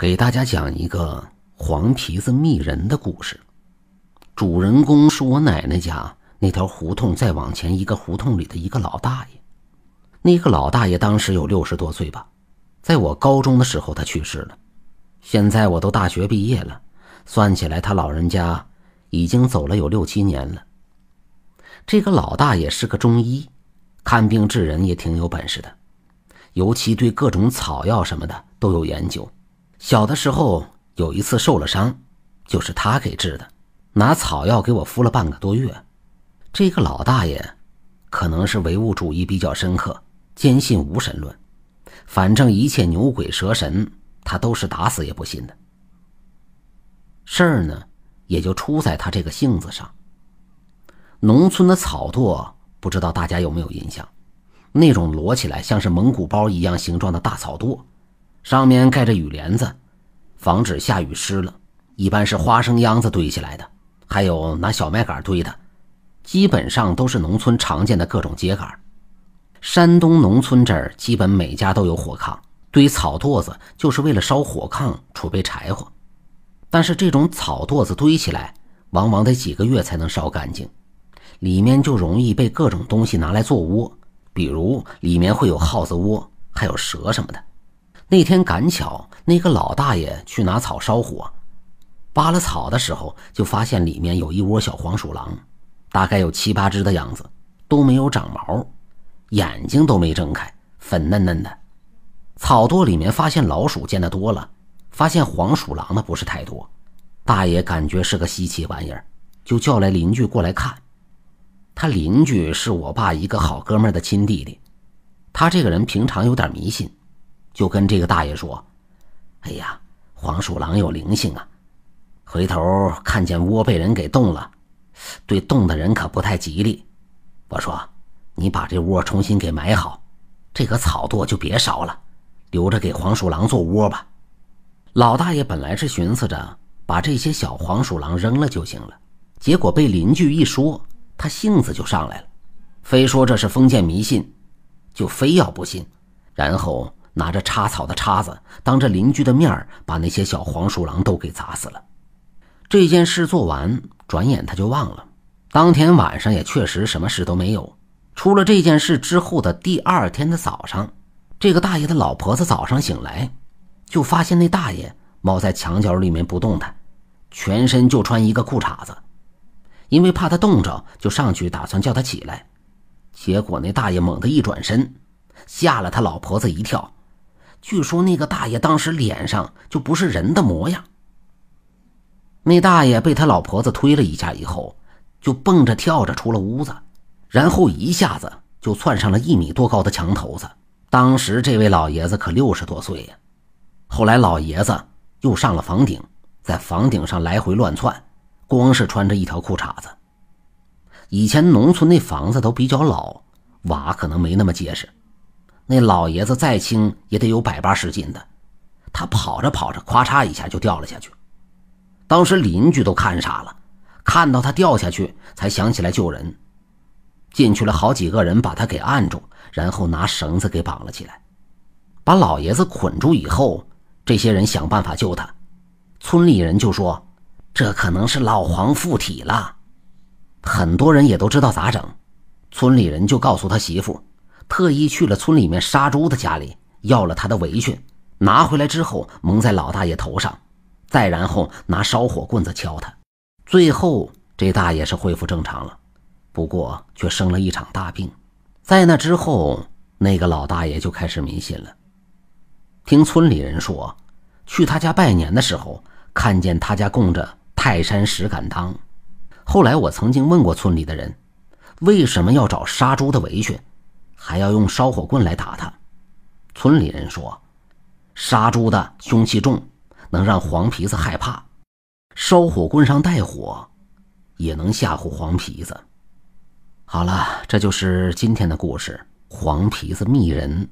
给大家讲一个黄皮子觅人的故事。主人公是我奶奶家那条胡同再往前一个胡同里的一个老大爷。那个老大爷当时有六十多岁吧，在我高中的时候他去世了。现在我都大学毕业了，算起来他老人家已经走了有六七年了。这个老大爷是个中医，看病治人也挺有本事的，尤其对各种草药什么的都有研究。小的时候有一次受了伤，就是他给治的，拿草药给我敷了半个多月。这个老大爷可能是唯物主义比较深刻，坚信无神论，反正一切牛鬼蛇神他都是打死也不信的。事儿呢，也就出在他这个性子上。农村的草垛，不知道大家有没有印象，那种摞起来像是蒙古包一样形状的大草垛。上面盖着雨帘子，防止下雨湿了。一般是花生秧子堆起来的，还有拿小麦秆堆的，基本上都是农村常见的各种秸秆。山东农村这儿基本每家都有火炕，堆草垛子就是为了烧火炕储备柴火。但是这种草垛子堆起来，往往得几个月才能烧干净，里面就容易被各种东西拿来做窝，比如里面会有耗子窝，还有蛇什么的。那天赶巧，那个老大爷去拿草烧火，扒了草的时候，就发现里面有一窝小黄鼠狼，大概有七八只的样子，都没有长毛，眼睛都没睁开，粉嫩嫩的。草垛里面发现老鼠见得多了，发现黄鼠狼的不是太多，大爷感觉是个稀奇玩意儿，就叫来邻居过来看。他邻居是我爸一个好哥们的亲弟弟，他这个人平常有点迷信。就跟这个大爷说：“哎呀，黄鼠狼有灵性啊，回头看见窝被人给动了，对动的人可不太吉利。”我说：“你把这窝重新给埋好，这个草垛就别烧了，留着给黄鼠狼做窝吧。”老大爷本来是寻思着把这些小黄鼠狼扔了就行了，结果被邻居一说，他性子就上来了，非说这是封建迷信，就非要不信，然后。拿着插草的叉子，当着邻居的面把那些小黄鼠狼都给砸死了。这件事做完，转眼他就忘了。当天晚上也确实什么事都没有。出了这件事之后的第二天的早上，这个大爷的老婆子早上醒来，就发现那大爷猫在墙角里面不动弹，全身就穿一个裤衩子。因为怕他冻着，就上去打算叫他起来，结果那大爷猛地一转身，吓了他老婆子一跳。据说那个大爷当时脸上就不是人的模样。那大爷被他老婆子推了一下以后，就蹦着跳着出了屋子，然后一下子就窜上了一米多高的墙头子。当时这位老爷子可六十多岁呀。后来老爷子又上了房顶，在房顶上来回乱窜，光是穿着一条裤衩子。以前农村那房子都比较老，瓦可能没那么结实。那老爷子再轻也得有百八十斤的，他跑着跑着，咵嚓一下就掉了下去。当时邻居都看傻了，看到他掉下去才想起来救人。进去了好几个人把他给按住，然后拿绳子给绑了起来，把老爷子捆住以后，这些人想办法救他。村里人就说这可能是老黄附体了，很多人也都知道咋整，村里人就告诉他媳妇。特意去了村里面杀猪的家里，要了他的围裙，拿回来之后蒙在老大爷头上，再然后拿烧火棍子敲他，最后这大爷是恢复正常了，不过却生了一场大病。在那之后，那个老大爷就开始迷信了。听村里人说，去他家拜年的时候，看见他家供着泰山石敢当。后来我曾经问过村里的人，为什么要找杀猪的围裙？还要用烧火棍来打他，村里人说，杀猪的凶器重，能让黄皮子害怕；烧火棍上带火，也能吓唬黄皮子。好了，这就是今天的故事：黄皮子灭人。